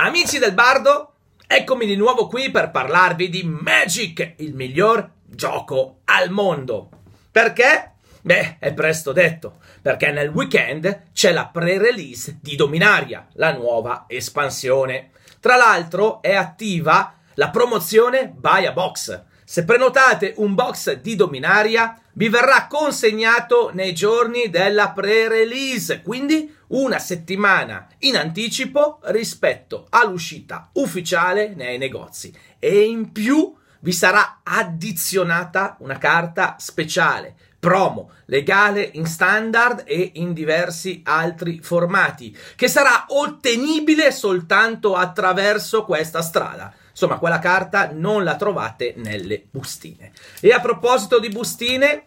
Amici del Bardo, eccomi di nuovo qui per parlarvi di Magic, il miglior gioco al mondo. Perché? Beh, è presto detto, perché nel weekend c'è la pre-release di Dominaria, la nuova espansione. Tra l'altro è attiva la promozione Buy a Box, se prenotate un box di Dominaria, vi verrà consegnato nei giorni della pre-release, quindi una settimana in anticipo rispetto all'uscita ufficiale nei negozi. E in più vi sarà addizionata una carta speciale, promo, legale in standard e in diversi altri formati, che sarà ottenibile soltanto attraverso questa strada. Insomma, quella carta non la trovate nelle bustine. E a proposito di bustine,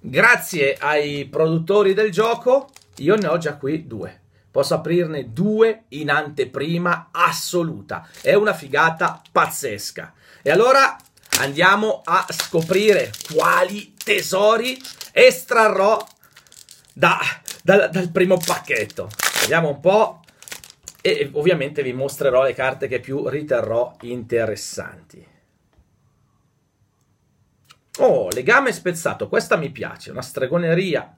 grazie ai produttori del gioco, io ne ho già qui due. Posso aprirne due in anteprima assoluta. È una figata pazzesca. E allora andiamo a scoprire quali tesori estrarrò da, da, dal primo pacchetto. Vediamo un po' e ovviamente vi mostrerò le carte che più riterrò interessanti. Oh, legame spezzato, questa mi piace, una stregoneria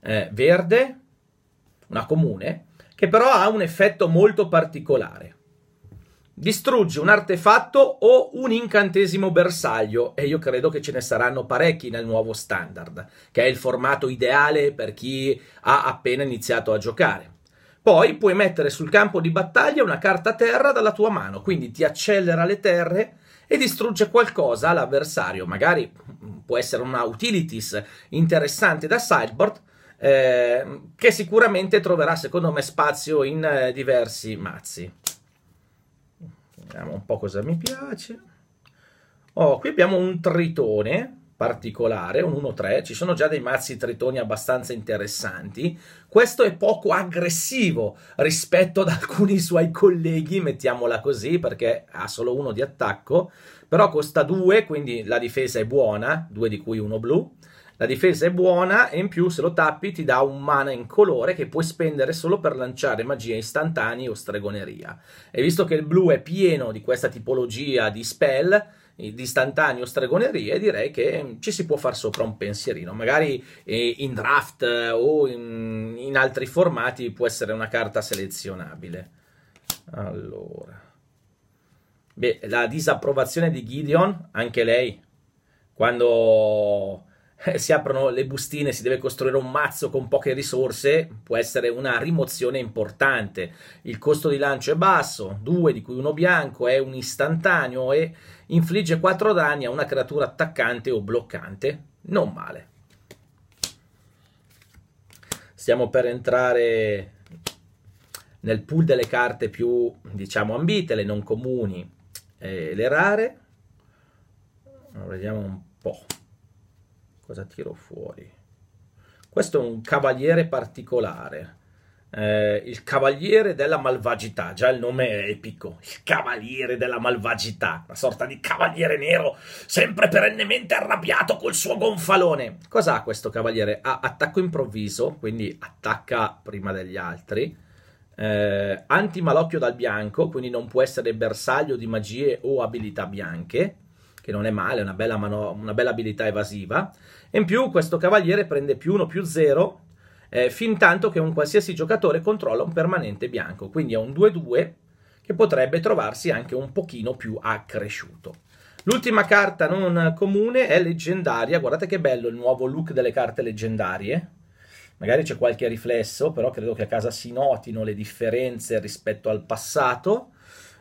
eh, verde, una comune, che però ha un effetto molto particolare. Distrugge un artefatto o un incantesimo bersaglio, e io credo che ce ne saranno parecchi nel nuovo standard, che è il formato ideale per chi ha appena iniziato a giocare. Poi puoi mettere sul campo di battaglia una carta terra dalla tua mano, quindi ti accelera le terre e distrugge qualcosa all'avversario. Magari mm, può essere una utilities interessante da sideboard, eh, che sicuramente troverà, secondo me, spazio in eh, diversi mazzi. Vediamo un po' cosa mi piace. Oh, qui abbiamo un tritone particolare, un 1-3, ci sono già dei mazzi tritoni abbastanza interessanti. Questo è poco aggressivo rispetto ad alcuni suoi colleghi, mettiamola così, perché ha solo uno di attacco, però costa 2, quindi la difesa è buona, 2 di cui uno blu. La difesa è buona e in più se lo tappi ti dà un mana in colore che puoi spendere solo per lanciare magie istantanee o stregoneria. E visto che il blu è pieno di questa tipologia di spell, d'istantaneo stregonerie, direi che mm, ci si può far sopra un pensierino. Magari eh, in draft eh, o in, in, altri formati può essere una carta selezionabile. Allora. Beh, la disapprovazione di Gideon, anche lei, quando eh, si aprono le bustine, si deve costruire un mazzo con poche risorse, può essere una rimozione importante. Il costo di lancio è basso, 2 di cui uno bianco, è un istantaneo e infligge 4 danni a una creatura attaccante o bloccante. Non male. Stiamo per entrare nel pool delle carte più, diciamo, ambite, le non comuni e eh, le rare. Vediamo un po' cosa tiro fuori? Questo è un cavaliere particolare. Eh, il cavaliere della malvagità, già il nome è epico, il cavaliere della malvagità, una sorta di cavaliere nero, sempre perennemente arrabbiato col suo gonfalone. Cos'ha questo cavaliere? Ha attacco improvviso, quindi attacca prima degli altri, eh, anti malocchio dal bianco, quindi non può essere bersaglio di magie o abilità bianche, che non è male, una bella, mano- una bella abilità evasiva. in più questo cavaliere prende più 1 più 0 eh, fin tanto che un qualsiasi giocatore controlla un permanente bianco, quindi è un 2-2 che potrebbe trovarsi anche un pochino più accresciuto. L'ultima carta non comune è leggendaria, guardate che bello il nuovo look delle carte leggendarie. Magari c'è qualche riflesso, però credo che a casa si notino le differenze rispetto al passato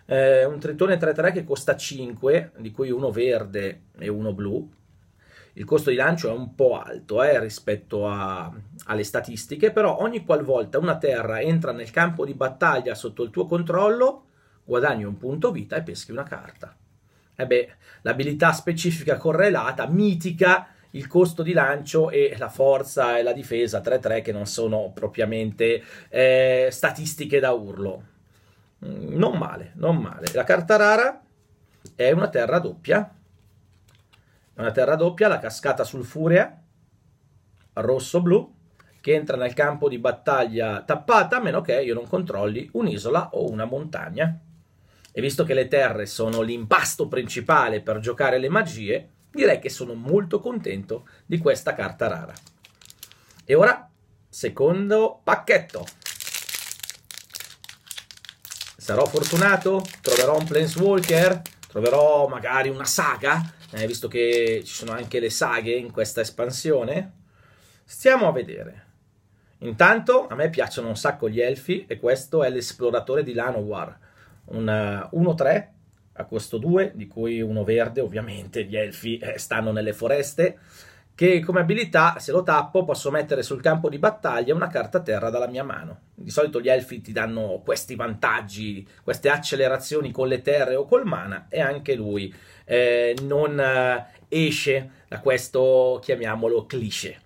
eh, un tritone 3-3 che costa 5, di cui uno verde e uno blu. Il costo di lancio è un po' alto eh, rispetto a, alle statistiche, però ogni qualvolta una terra entra nel campo di battaglia sotto il tuo controllo, guadagni un punto vita e peschi una carta. E eh beh, l'abilità specifica correlata, mitica, il costo di lancio e la forza e la difesa 3-3 che non sono propriamente eh, statistiche da urlo non male, non male. La carta rara è una terra doppia. una terra doppia, la cascata sulfurea, rosso-blu, che entra nel campo di battaglia tappata, a meno che io non controlli un'isola o una montagna. E visto che le terre sono l'impasto principale per giocare le magie, direi che sono molto contento di questa carta rara. E ora, secondo pacchetto. Sarò fortunato? Troverò un Planeswalker? Troverò magari una saga? Eh, visto che ci sono anche le saghe in questa espansione? Stiamo a vedere. Intanto a me piacciono un sacco gli elfi e questo è l'esploratore di Lanowar. Un 1-3 eh, a costo 2, di cui uno verde, ovviamente gli elfi eh, stanno nelle foreste che come abilità, se lo tappo, posso mettere sul campo di battaglia una carta terra dalla mia mano. Di solito gli elfi ti danno questi vantaggi, queste accelerazioni con le terre o col mana, e anche lui eh, non eh, esce da questo, chiamiamolo, cliché.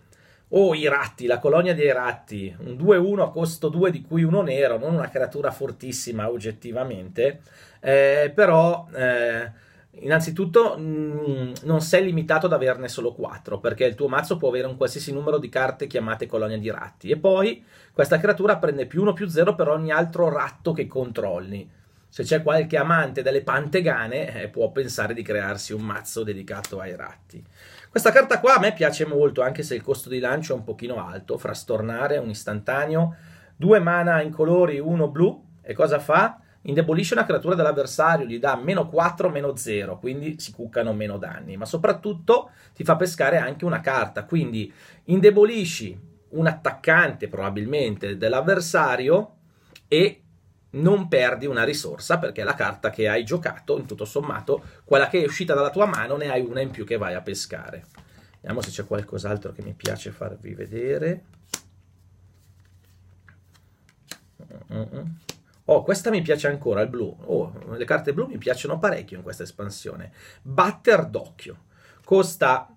O oh, i ratti, la colonia dei ratti, un 2-1 a costo 2 di cui uno nero, non una creatura fortissima oggettivamente, eh, però eh, innanzitutto mh, mm, non sei limitato ad averne solo 4, perché il tuo mazzo può avere un qualsiasi numero di carte chiamate colonia di ratti. E poi questa creatura prende più 1 più 0 per ogni altro ratto che controlli. Se c'è qualche amante delle pantegane, eh, può pensare di crearsi un mazzo dedicato ai ratti. Questa carta qua a me piace molto, anche se il costo di lancio è un pochino alto. Frastornare, un istantaneo, due mana in colori, uno blu. E cosa fa? indebolisce una creatura dell'avversario, gli dà meno 4, meno 0, quindi si cuccano meno danni, ma soprattutto ti fa pescare anche una carta, quindi indebolisci un attaccante probabilmente dell'avversario e non perdi una risorsa perché la carta che hai giocato, in tutto sommato, quella che è uscita dalla tua mano, ne hai una in più che vai a pescare. Vediamo se c'è qualcos'altro che mi piace farvi vedere. Mm -mm. mm. Oh, questa mi piace ancora, il blu. Oh, le carte blu mi piacciono parecchio in questa espansione. Batter d'occhio. Costa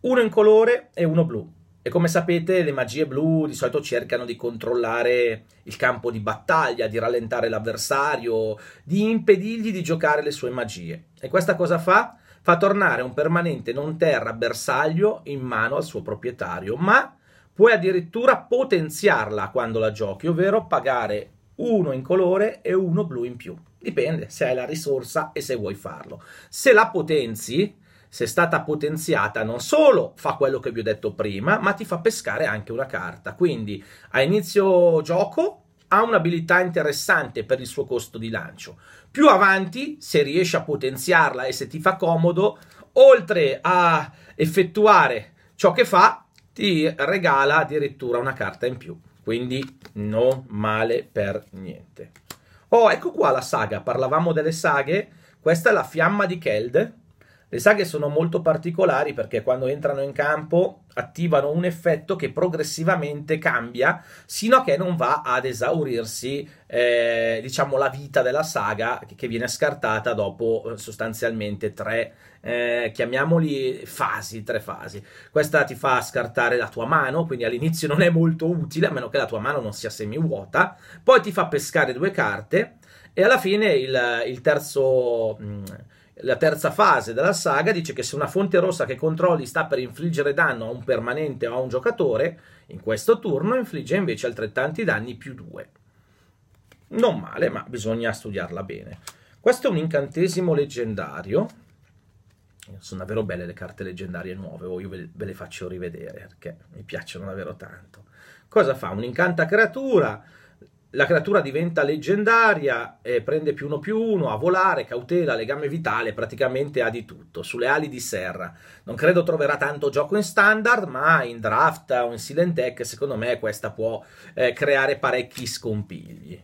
uno in colore e uno blu. E come sapete, le magie blu di solito cercano di controllare il campo di battaglia, di rallentare l'avversario, di impedirgli di giocare le sue magie. E questa cosa fa? Fa tornare un permanente non terra bersaglio in mano al suo proprietario, ma puoi addirittura potenziarla quando la giochi, ovvero pagare uno in colore e uno blu in più. Dipende se hai la risorsa e se vuoi farlo. Se la potenzi, se è stata potenziata, non solo fa quello che vi ho detto prima, ma ti fa pescare anche una carta. Quindi a inizio gioco ha un'abilità interessante per il suo costo di lancio. Più avanti, se riesci a potenziarla e se ti fa comodo, oltre a effettuare ciò che fa, ti regala addirittura una carta in più. Quindi non male per niente. Oh, ecco qua la saga. Parlavamo delle saghe. Questa è la fiamma di Keld. Le saghe sono molto particolari perché quando entrano in campo attivano un effetto che progressivamente cambia sino a che non va ad esaurirsi, eh, diciamo, la vita della saga che viene scartata dopo eh, sostanzialmente tre eh, chiamiamoli fasi, tre fasi. Questa ti fa scartare la tua mano, quindi all'inizio non è molto utile, a meno che la tua mano non sia semivuota, poi ti fa pescare due carte e alla fine il, il terzo... Mh, mm, la terza fase della saga dice che se una fonte rossa che controlli sta per infliggere danno a un permanente o a un giocatore, in questo turno infligge invece altrettanti danni più due. Non male, ma bisogna studiarla bene. Questo è un incantesimo leggendario sono davvero belle le carte leggendarie nuove, o oh, io ve le faccio rivedere perché mi piacciono davvero tanto. Cosa fa? un incanta creatura, la creatura diventa leggendaria, eh, prende più uno più uno, a volare, cautela, legame vitale, praticamente ha di tutto, sulle ali di serra. Non credo troverà tanto gioco in standard, ma in draft o in silent tech secondo me questa può eh, creare parecchi scompigli.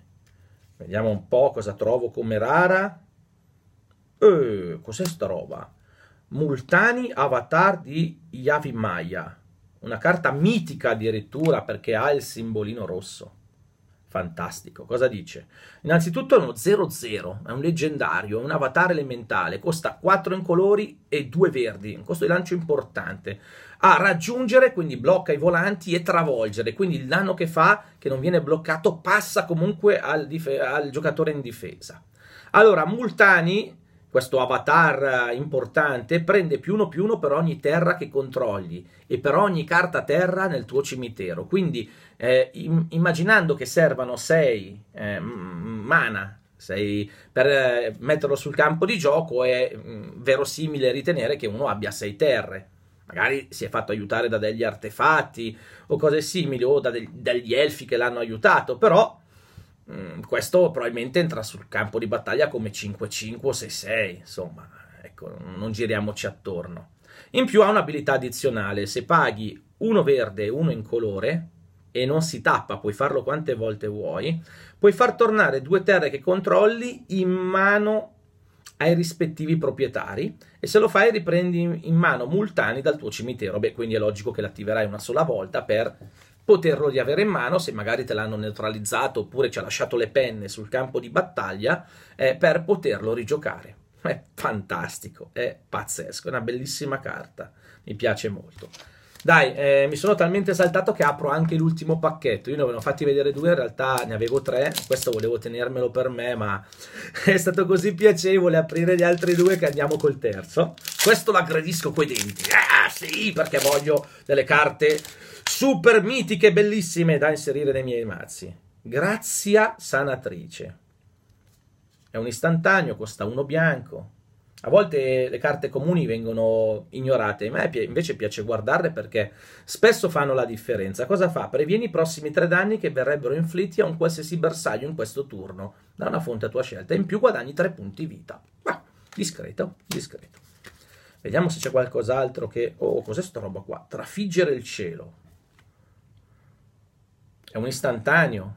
Vediamo un po' cosa trovo come rara. Eh, cos'è sta roba? Multani, avatar di Yavin Maya, una carta mitica addirittura perché ha il simbolino rosso. Fantastico. Cosa dice? Innanzitutto è uno 00, è un leggendario, è un avatar elementale, costa 4 incolori e 2 verdi, un costo di lancio importante. A raggiungere, quindi blocca i volanti e travolgere, quindi il danno che fa, che non viene bloccato, passa comunque al, dif- al giocatore in difesa. Allora, Multani questo avatar eh, importante prende più uno più uno per ogni terra che controlli e per ogni carta terra nel tuo cimitero. Quindi eh, im- immaginando che servano 6 eh, mana sei, per eh, metterlo sul campo di gioco è mh, mm, verosimile ritenere che uno abbia 6 terre. Magari si è fatto aiutare da degli artefatti o cose simili o da de- dagli elfi che l'hanno aiutato, però Mm, questo probabilmente entra sul campo di battaglia come 5-5 o 6-6, insomma, ecco, non giriamoci attorno. In più ha un'abilità addizionale, se paghi uno verde e uno in colore e non si tappa, puoi farlo quante volte vuoi, puoi far tornare due terre che controlli in mano ai rispettivi proprietari e se lo fai riprendi in mano multani dal tuo cimitero. Beh, quindi è logico che l'attiverai una sola volta per poterlo riavere in mano se magari te l'hanno neutralizzato oppure ci ha lasciato le penne sul campo di battaglia eh, per poterlo rigiocare. È fantastico, è pazzesco, è una bellissima carta, mi piace molto. Dai, eh, mi sono talmente saltato che apro anche l'ultimo pacchetto. Io ne avevo fatti vedere due, in realtà ne avevo tre. Questo volevo tenermelo per me, ma è stato così piacevole aprire gli altri due che andiamo col terzo. Questo lo aggredisco coi denti. Ah, sì, perché voglio delle carte super mitiche, bellissime da inserire nei miei mazzi. Grazia sanatrice. È un istantaneo, costa uno bianco a volte le carte comuni vengono ignorate, a me invece piace guardarle perché spesso fanno la differenza. Cosa fa? Previeni i prossimi tre danni che verrebbero inflitti a un qualsiasi bersaglio in questo turno da una fonte a tua scelta. In più guadagni tre punti vita. Beh, discreto, discreto. Vediamo se c'è qualcos'altro che... Oh, cos'è sta roba qua? Trafiggere il cielo. È un istantaneo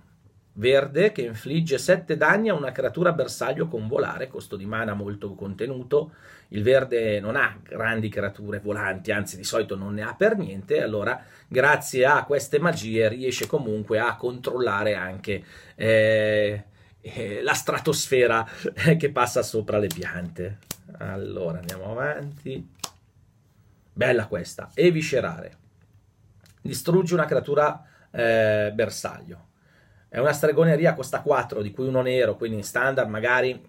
verde che infligge 7 danni a una creatura bersaglio con volare, costo di mana molto contenuto. Il verde non ha grandi creature volanti, anzi di solito non ne ha per niente, allora grazie a queste magie riesce comunque a controllare anche eh, eh, la stratosfera eh, che passa sopra le piante. Allora andiamo avanti. Bella questa, eviscerare. Distrugge una creatura eh, bersaglio è una stregoneria costa 4, di cui uno nero, quindi in standard magari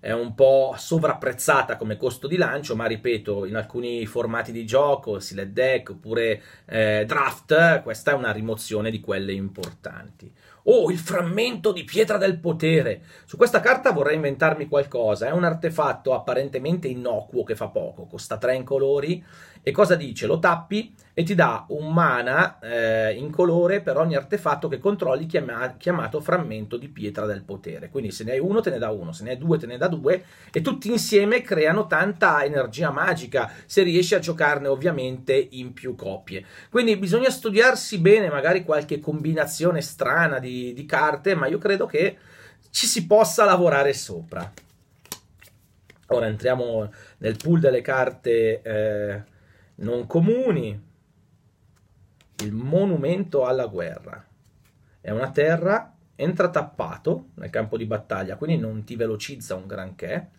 è un po' sovrapprezzata come costo di lancio, ma ripeto, in alcuni formati di gioco, Silent Deck oppure eh, Draft, questa è una rimozione di quelle importanti. Oh, il frammento di pietra del potere! Su questa carta vorrei inventarmi qualcosa. È un artefatto apparentemente innocuo che fa poco, costa 3 in colori. E cosa dice? Lo tappi e ti dà un mana eh, in colore per ogni artefatto che controlli chiama- chiamato frammento di pietra del potere. Quindi se ne hai uno te ne dà uno, se ne hai due te ne dà due e tutti insieme creano tanta energia magica se riesci a giocarne ovviamente in più copie. Quindi bisogna studiarsi bene magari qualche combinazione strana di, di carte, ma io credo che ci si possa lavorare sopra. Ora entriamo nel pool delle carte eh, non comuni il monumento alla guerra. È una terra, entra tappato nel campo di battaglia, quindi non ti velocizza un granché.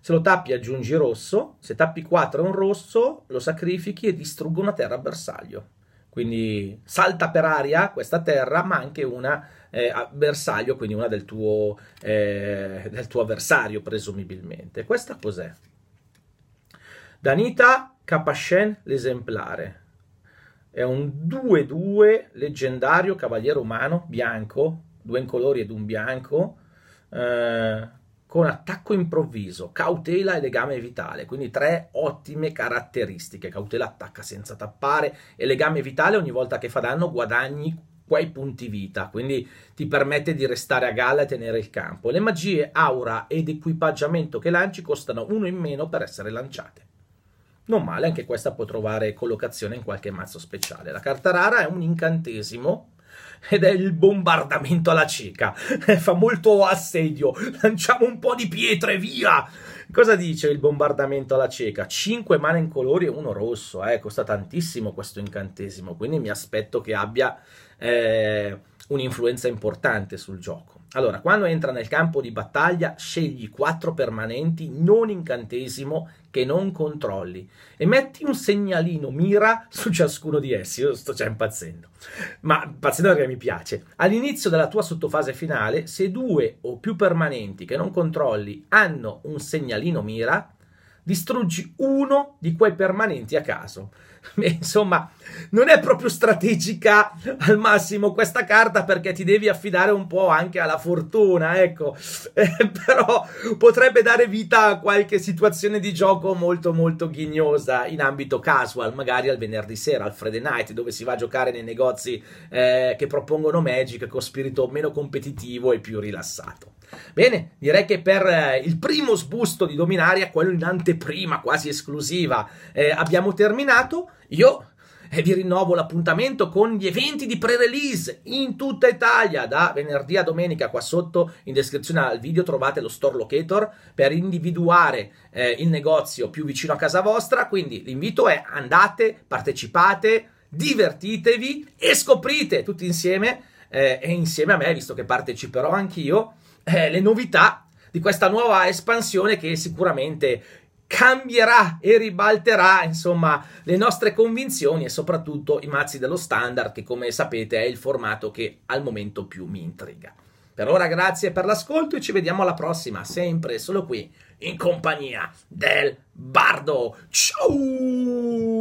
Se lo tappi aggiungi rosso, se tappi 4 è un rosso, lo sacrifichi e distruggi una terra a bersaglio. Quindi salta per aria questa terra, ma anche una eh, bersaglio, quindi una del tuo, eh, del tuo avversario presumibilmente. Questa cos'è? Danita Capascen l'esemplare è un 2-2 leggendario cavaliere umano bianco, due in colori ed un bianco, eh, con attacco improvviso, cautela e legame vitale, quindi tre ottime caratteristiche. Cautela attacca senza tappare e legame vitale ogni volta che fa danno guadagni quei punti vita, quindi ti permette di restare a galla e tenere il campo. Le magie, aura ed equipaggiamento che lanci costano uno in meno per essere lanciate. Non male, anche questa può trovare collocazione in qualche mazzo speciale. La carta rara è un incantesimo ed è il bombardamento alla cieca. Fa molto assedio. Lanciamo un po' di pietre, via! Cosa dice il bombardamento alla cieca? 5 mana in colori e uno rosso. Eh, costa tantissimo questo incantesimo, quindi mi aspetto che abbia... Eh un'influenza importante sul gioco. Allora, quando entra nel campo di battaglia, scegli quattro permanenti non incantesimo che non controlli e metti un segnalino mira su ciascuno di essi. Io sto già impazzendo, ma impazzendo perché mi piace. All'inizio della tua sottofase finale, se due o più permanenti che non controlli hanno un segnalino mira, distruggi uno di quei permanenti a caso. Insomma, non è proprio strategica al massimo questa carta perché ti devi affidare un po' anche alla fortuna, ecco. Eh, però potrebbe dare vita a qualche situazione di gioco molto molto ghignosa in ambito casual, magari al venerdì sera, al Friday night, dove si va a giocare nei negozi eh, che propongono Magic con spirito meno competitivo e più rilassato. Bene, direi che per eh, il primo sbusto di Dominaria, quello in anteprima quasi esclusiva, eh, abbiamo terminato. Io e eh, vi rinnovo l'appuntamento con gli eventi di pre-release in tutta Italia da venerdì a domenica. Qua sotto in descrizione al video trovate lo store locator per individuare eh, il negozio più vicino a casa vostra. Quindi l'invito è andate, partecipate, divertitevi e scoprite tutti insieme eh, e insieme a me, visto che parteciperò anch'io eh, le novità di questa nuova espansione che sicuramente cambierà e ribalterà insomma le nostre convinzioni e soprattutto i mazzi dello standard che come sapete è il formato che al momento più mi intriga. Per ora grazie per l'ascolto e ci vediamo alla prossima, sempre solo qui in compagnia del Bardo. Ciao!